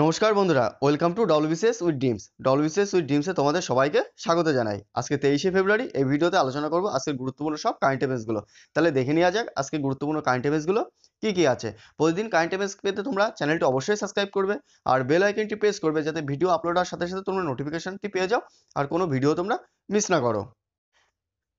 নমস্কার বন্ধুরা welcome to WBCS with Dims WBCS with ডিমসে তোমাদের সবাইকে স্বাগত জানাই আজকে তেইশে ফেব্রুয়ারি এই ভিডিওতে আলোচনা করব আজকের গুরুত্বপূর্ণ সব কারেন্ট অ্যাফেয়ার্সগুলো তাহলে দেখে নেওয়া যাক আজকে গুরুত্বপূর্ণ কারেন্ট অ্যাফেয়ার্সগুলো কি কি আছে প্রতিদিন কারেন্ট অ্যাফেয়ার্স পেতে তোমরা চ্যানেলটি অবশ্যই সাবস্ক্রাইব করবে আর বেল আইকনটি প্রেস করবে যাতে ভিডিও আপলোড হওয়ার সাথে সাথে তোমরা নোটিফিকেশনটি পেয়ে যাও আর কোনো ভিডিও তোমরা মিস না করো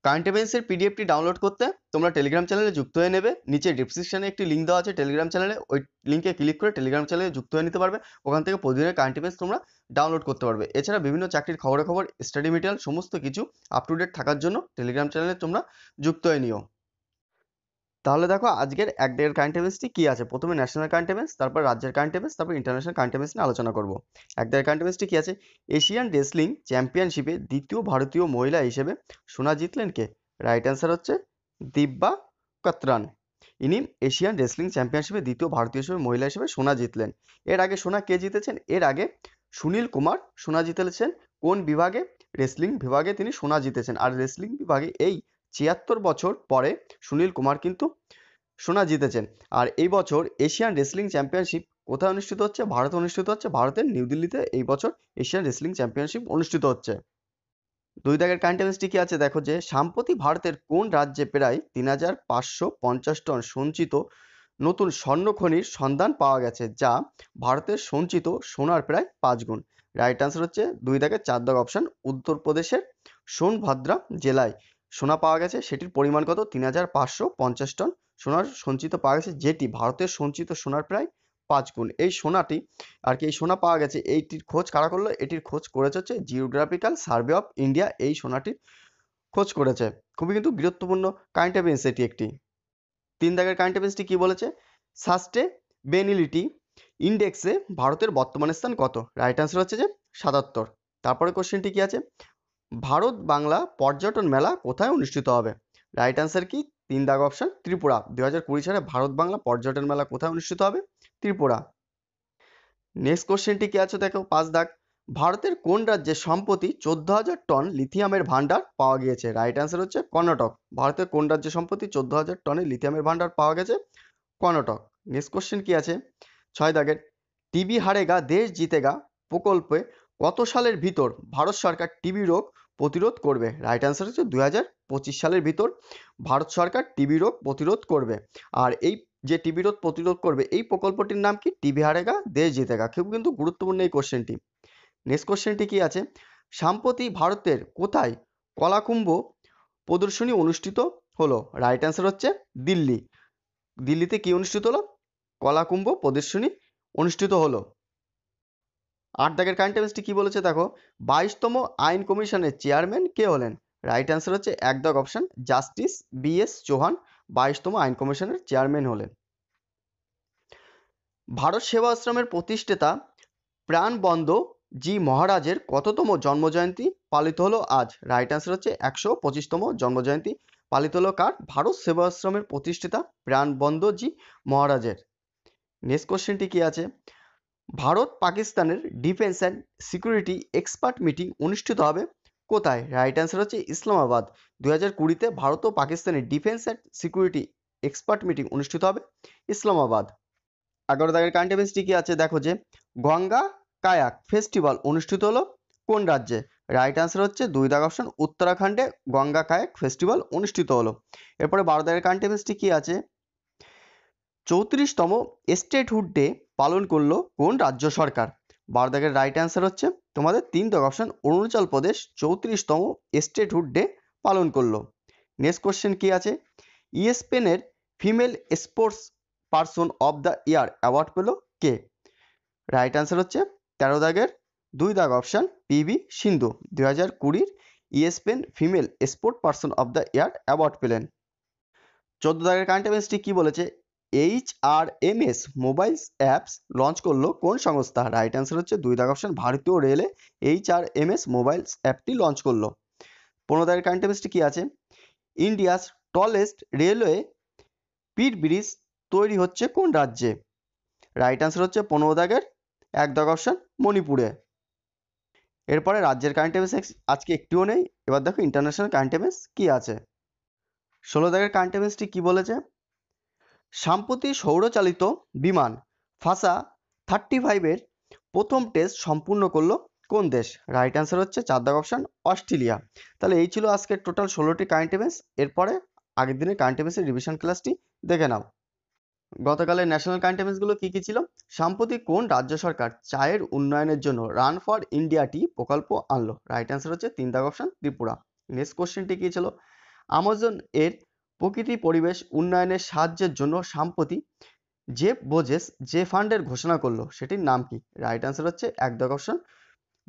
কারেন্ট অ্যাফেয়ার্সের পিডিএফটি ডাউনলোড করতে তোমরা টেলিগ্রাম চ্যানেলে যুক্ত হয়ে নেবে নিচে ডিসক্রিপশানে একটি লিঙ্ক দেওয়া আছে টেলিগ্রাম চ্যানেলে ওই লিঙ্কে ক্লিক করে টেলিগ্রাম চ্যানেলে যুক্ত হয়ে নিতে পারবে ওখান থেকে প্রতিদিনের কারেন্ট অ্যাফেয়ার্স তোমরা ডাউনলোড করতে পারবে এছাড়া বিভিন্ন চাকরির খবরাখবর স্টাডি মেটেরিয়াল সমস্ত কিছু আপ টু ডেট থাকার জন্য টেলিগ্রাম চ্যানেলে তোমরা যুক্ত হয়ে নিও তাহলে দেখো আজকের এক ডের কারেন্ট অ্যাফেয়ার্সটি কী আছে প্রথমে ন্যাশনাল কারেন্ট অ্যাফেয়ার্স তারপর রাজ্যের কারেন্ট অ্যাফেয়ার্স তারপর ইন্টারন্যাশনাল কারেন্ট অ্যাফেয়ার্স নিয়ে আলোচনা করব এক ডের কারেন্ট অ্যাফেয়ার্সটি কী আছে এশিয়ান রেসলিং চ্যাম্পিয়নশিপে দ্বিতীয় ভারতীয় মহিলা হিসেবে সোনা জিতলেন কে রাইট অ্যান্সার হচ্ছে দিব্যা কাতরান ইনি এশিয়ান রেসলিং চ্যাম্পিয়নশিপে দ্বিতীয় ভারতীয় হিসেবে মহিলা হিসেবে সোনা জিতলেন এর আগে সোনা কে জিতেছেন এর আগে সুনীল কুমার সোনা জিতেছেন কোন বিভাগে রেসলিং বিভাগে তিনি সোনা জিতেছেন আর রেসলিং বিভাগে এই ছিয়াত্তর বছর পরে সুনীল কুমার কিন্তু সোনা জিতেছেন আর এই বছর এশিয়ান রেসলিং চ্যাম্পিয়নশিপ কোথায় অনুষ্ঠিত হচ্ছে ভারতে অনুষ্ঠিত হচ্ছে ভারতের নিউ দিল্লিতে এই বছর এশিয়ান রেসলিং চ্যাম্পিয়নশিপ অনুষ্ঠিত হচ্ছে দুই দাগের কারেন্ট কি আছে দেখো যে সাম্প্রতি ভারতের কোন রাজ্যে প্রায় তিন হাজার পাঁচশো পঞ্চাশ টন সঞ্চিত নতুন স্বর্ণ খনির সন্ধান পাওয়া গেছে যা ভারতের সঞ্চিত সোনার প্রায় পাঁচ গুণ রাইট আনসার হচ্ছে দুই দাগের চার দাগ অপশান উত্তরপ্রদেশের সোনভাদ্রা জেলায় সোনা পাওয়া গেছে সেটির পরিমাণ কত তিন হাজার পাঁচশো পঞ্চাশ টন সোনার সঞ্চিত পাওয়া গেছে যেটি ভারতের সঞ্চিত সোনার প্রায় পাঁচ গুণ এই সোনাটি আর কি এই সোনা পাওয়া গেছে এইটির খোঁজ কারা করলো এটির খোঁজ করেছে হচ্ছে জিওগ্রাফিক্যাল সার্ভে অফ ইন্ডিয়া এই সোনাটির খোঁজ করেছে খুবই কিন্তু গুরুত্বপূর্ণ কারেন্ট অ্যাফেয়ার্স এটি একটি তিন দাগের কারেন্ট অ্যাফেয়ার্সটি কী বলেছে সাস্টেবেনিলিটি ইন্ডেক্সে ভারতের বর্তমান স্থান কত রাইট আনসার হচ্ছে যে সাতাত্তর তারপরে কোশ্চেনটি কী আছে ভারত বাংলা পর্যটন মেলা কোথায় অনুষ্ঠিত হবে রাইট অ্যান্সার কি তিন দাগ অপশন ত্রিপুরা দু সালে ভারত বাংলা পর্যটন মেলা কোথায় অনুষ্ঠিত হবে ত্রিপুরা নেক্সট কোশ্চেনটি কি আছে দেখো পাঁচ দাগ ভারতের কোন রাজ্যে সম্প্রতি চোদ্দ হাজার টন লিথিয়ামের ভান্ডার পাওয়া গিয়েছে রাইট অ্যান্সার হচ্ছে কর্ণাটক ভারতের কোন রাজ্যে সম্প্রতি চোদ্দ হাজার টনের লিথিয়ামের ভান্ডার পাওয়া গেছে কর্ণাটক নেক্সট কোশ্চেন কি আছে ছয় দাগের টিবি হারেগা দেশ জিতেগা প্রকল্পে কত সালের ভিতর ভারত সরকার টিবি রোগ প্রতিরোধ করবে রাইট অ্যান্সার হচ্ছে দু সালের ভিতর ভারত সরকার টিবি রোগ প্রতিরোধ করবে আর এই যে টিবি রোগ প্রতিরোধ করবে এই প্রকল্পটির নাম কি টিবি হারেগা দেশ জিতেগা খুব কিন্তু গুরুত্বপূর্ণ এই কোশ্চেনটি নেক্সট কোশ্চেনটি কি আছে সাম্প্রতি ভারতের কোথায় কলাকুম্ভ প্রদর্শনী অনুষ্ঠিত হলো রাইট অ্যান্সার হচ্ছে দিল্লি দিল্লিতে কি অনুষ্ঠিত হলো কলাকুম্ভ প্রদর্শনী অনুষ্ঠিত হলো আট দাগের কারেন্ট অ্যাফেয়ার্সটি কী বলেছে দেখো বাইশতম আইন কমিশনের চেয়ারম্যান কে হলেন রাইট অ্যান্সার হচ্ছে এক দাগ option justice B S Chauhan বাইশতম আইন কমিশনের চেয়ারম্যান হলেন ভারত সেবা আশ্রমের প্রতিষ্ঠাতা প্রাণবন্ধ জি মহারাজের কততম জন্মজয়ন্তী পালিত হলো আজ রাইট অ্যান্সার হচ্ছে একশো পঁচিশতম জন্মজয়ন্তী পালিত হলো কার ভারত সেবা আশ্রমের প্রতিষ্ঠাতা প্রাণবন্ধ জি মহারাজের নেক্সট কোশ্চেনটি কি আছে ভারত পাকিস্তানের defence and security expert meeting অনুষ্ঠিত হবে কোথায় রাইট অ্যান্সার হচ্ছে ইসলামাবাদ দু হাজার কুড়িতে ভারত ও পাকিস্তানের defence and security expert meeting অনুষ্ঠিত হবে ইসলামাবাদ এগারো দাগের কারেন্ট অ্যাফেয়ার্সটি কী আছে দেখো যে গঙ্গা কায়াক ফেস্টিভ্যাল অনুষ্ঠিত হলো কোন রাজ্যে রাইট অ্যান্সার হচ্ছে দুই দাগ অপশন উত্তরাখণ্ডে গঙ্গা কায়াক ফেস্টিভ্যাল অনুষ্ঠিত হলো এরপরে বারো দাগের কারেন্ট অ্যাফেয়ার্সটি কী আছে চৌত্রিশতম স্টেটহুড ডে পালন করলো কোন রাজ্য সরকার বার দাগের রাইট অ্যান্সার হচ্ছে তোমাদের তিন দাগ অপশন অরুণাচল প্রদেশ চৌত্রিশতম স্টেটহুড ডে পালন করলো নেক্সট কোশ্চেন কি আছে ইএসপেনের female sports person of the year award পেল কে রাইট অ্যান্সার হচ্ছে তেরো দাগের দুই দাগ অপশান পিবি সিন্ধু দু হাজার কুড়ির ESPN female sport person of the year award পেলেন চোদ্দ দাগের কারেন্ট অ্যাফেন্সটি কী বলেছে H R M S mobile apps launch করলো কোন সংস্থা রাইট অ্যান্সার হচ্ছে দুই দাগ অপশন ভারতীয় রেলে H R M S mobile অ্যাপটি লঞ্চ করলো পনেরো তারিখ কারেন্ট অ্যাফেয়ার্সটি কী আছে India's tallest railway pier bridge তৈরি হচ্ছে কোন রাজ্যে রাইট অ্যান্সার হচ্ছে পনেরো দাগের এক দাগ অপশন মণিপুরে এরপরে রাজ্যের কারেন্ট অ্যাফেয়ার্স আজকে একটিও নেই এবার দেখো ইন্টারন্যাশনাল কারেন্ট অ্যাফেয়ার্স কী আছে ষোলো দাগের কারেন্ট অ্যাফেয়ার্সটি কী বলেছে সাম্প্রতি সৌরচালিত বিমান ফাসা থার্টি ফাইভের প্রথম টেস্ট সম্পূর্ণ করলো কোন দেশ রাইট অ্যান্সার হচ্ছে চার দাগ অপশান অস্ট্রেলিয়া তাহলে এই ছিল আজকের টোটাল ষোলোটি কারেন্ট ইভেন্টস এরপরে আগের দিনের কারেন্ট ইভেন্টসের রিভিশন ক্লাসটি দেখে নাও গতকালের ন্যাশনাল কারেন্ট ইভেন্টসগুলো কী কী ছিল সাম্প্রতি কোন রাজ্য সরকার চায়ের উন্নয়নের জন্য রান ফর ইন্ডিয়াটি প্রকল্প আনলো রাইট অ্যান্সার হচ্ছে তিন দাগ অপশান ত্রিপুরা নেক্সট কোশ্চেনটি কী ছিল আমাজন এর প্রকৃতি পরিবেশ উন্নয়নের সাহায্যের জন্য সম্প্রতি যে বোজেস যে ফান্ডের ঘোষণা করলো সেটির নাম কি রাইট অ্যান্সার হচ্ছে এক option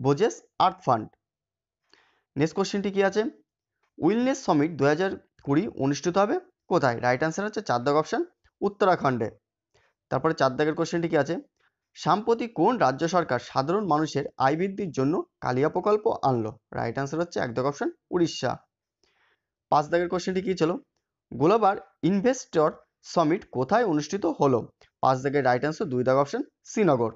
Bezos Earth Fund next কোশ্চেনটি কি আছে উইলনেস সামিট দু হাজার কুড়ি অনুষ্ঠিত হবে কোথায় রাইট অ্যান্সার হচ্ছে চার দাগ অপশন উত্তরাখণ্ডে তারপরে চার দাগের কোশ্চেনটি কি আছে সাম্প্রতিক কোন রাজ্য সরকার সাধারণ মানুষের আয় বৃদ্ধির জন্য কালিয়া প্রকল্প আনলো রাইট অ্যান্সার হচ্ছে এক দাগ অপশান উড়িষ্যা পাঁচ দাগের কোশ্চেনটি কি ছিল গ্লোবাল ইনভেস্টর সমিট কোথায় অনুষ্ঠিত হলো পাঁচ দাগের রাইট অ্যান্সার দুই দাগ অপশন শ্রীনগর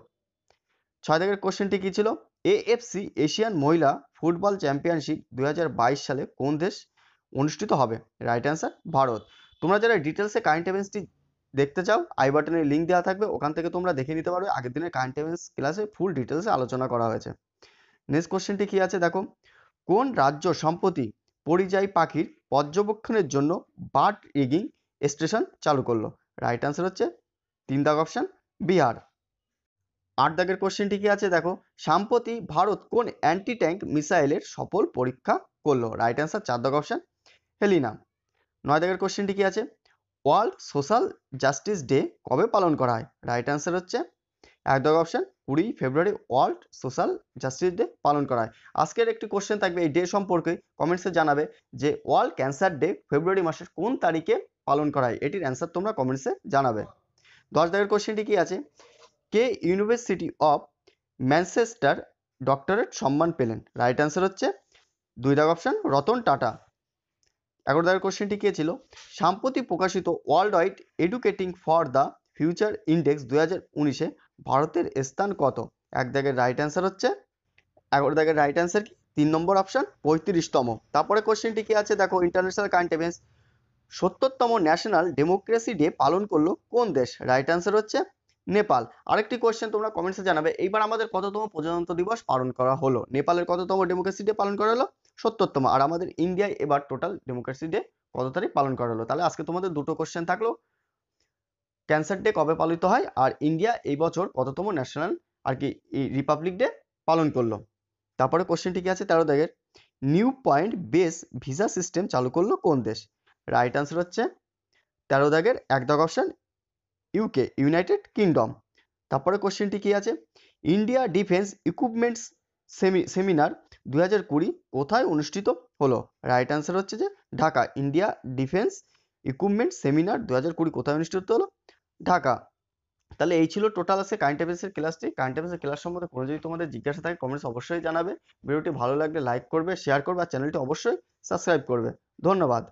ছয় দাগের কোশ্চেনটি কী ছিল এএফসি এশিয়ান মহিলা ফুটবল চ্যাম্পিয়নশিপ দুই সালে কোন দেশ অনুষ্ঠিত হবে রাইট অ্যান্সার ভারত তোমরা যারা ডিটেলসে কারেন্ট ইভেন্টসটি দেখতে চাও আই বাটনের লিঙ্ক দেওয়া থাকবে ওখান থেকে তোমরা দেখে নিতে পারবে আগের দিনের কারেন্ট ইভেন্টস ক্লাসে ফুল ডিটেলসে আলোচনা করা হয়েছে নেক্সট কোশ্চেনটি কী আছে দেখো কোন রাজ্য সম্প্রতি পরিযায়ী পাখির পর্যবেক্ষণের জন্য বার্ড রিগিং স্টেশন চালু করলো রাইট আনসার হচ্ছে তিন দাগ অপশান বিহার আট দাগের কোশ্চেনটি কি আছে দেখো সাম্প্রতি ভারত কোন অ্যান্টি ট্যাঙ্ক মিসাইলের সফল পরীক্ষা করলো রাইট অ্যান্সার চার দাগ অপশান হেলিনা নয় দাগের কোশ্চেনটি কি আছে ওয়ার্ল্ড সোশ্যাল জাস্টিস ডে কবে পালন করা হয় রাইট অ্যান্সার হচ্ছে এক দাগ অপশান কুড়ি February world social justice day পালন করা হয় আজকের একটি কোশ্চেন থাকবে এই ডে সম্পর্কে কমেন্টসে জানাবে যে ওয়ার্ল্ড ক্যান্সার ডে ফেব্রুয়ারি মাসের কোন তারিখে পালন করা হয় এটির অ্যান্সার তোমরা কমেন্টসে জানাবে দশ দাগের কোশ্চেনটি কি আছে কে ইউনিভার্সিটি অফ ম্যানচেস্টার ডক্টরেট সম্মান পেলেন রাইট অ্যান্সার হচ্ছে দুই দাগ অপশান রতন টাটা এগারো দাগের কোশ্চেনটি কে ছিল সাম্প্রতিক প্রকাশিত world wide educating for the future index দু হাজার উনিশে ভারতের স্থান কত এক দাগের রাইট অ্যান্সার হচ্ছে এগারো দাগের রাইট অ্যান্সার কি তিন নম্বর অপশান পঁয়ত্রিশতম তারপরে কোশ্চেনটি কি আছে দেখো ইন্টারন্যাশনাল কারেন্ট অ্যাফেয়ার্স সত্তরতম ন্যাশনাল ডেমোক্রেসি ডে পালন করলো কোন দেশ রাইট অ্যান্সার হচ্ছে নেপাল আরেকটি কোয়েশ্চেন তোমরা কমেন্টসে জানাবে এইবার আমাদের কততম প্রজাতন্ত্র দিবস পালন করা হলো নেপালের কততম ডেমোক্রেসি ডে পালন করা হলো সত্তরতম আর আমাদের ইন্ডিয়ায় এবার টোটাল ডেমোক্রেসি ডে কত তারিখ পালন করা হলো তাহলে আজকে তোমাদের দুটো কোয়েশ্চেন থাকলো ক্যান্সার ডে কবে পালিত হয় আর ইন্ডিয়া এই বছর কততম ন্যাশনাল আর কি রিপাবলিক ডে পালন করলো তারপরে কোশ্চেনটি কি আছে তেরো দাগের new point base visa system চালু করলো কোন দেশ রাইট আনসার হচ্ছে তেরো দাগের এক দাগ অপশান ইউকে ইউনাইটেড কিংডম তারপরে কোশ্চেনটি কি আছে India defence equipments semi seminar দু হাজার কুড়ি কোথায় অনুষ্ঠিত হলো রাইট আনসার হচ্ছে যে Dhaka India defence equipment seminar দু হাজার কুড়ি কোথায় অনুষ্ঠিত হলো ঢাকা তাহলে এই ছিল টোটাল আছে কারেন্ট অ্যাফেয়ার্সের ক্লাসটি কারেন্ট অ্যাফেয়ার্সের ক্লাস সম্বন্ধে কোনো যদি তোমাদের জিজ্ঞাসা থাকে কমেন্টস অবশ্যই জানাবে ভিডিওটি ভালো লাগলে লাইক করবে শেয়ার করবে আর চ্যানেলটি অবশ্যই সাবস্ক্রাইব করবে ধন্যবাদ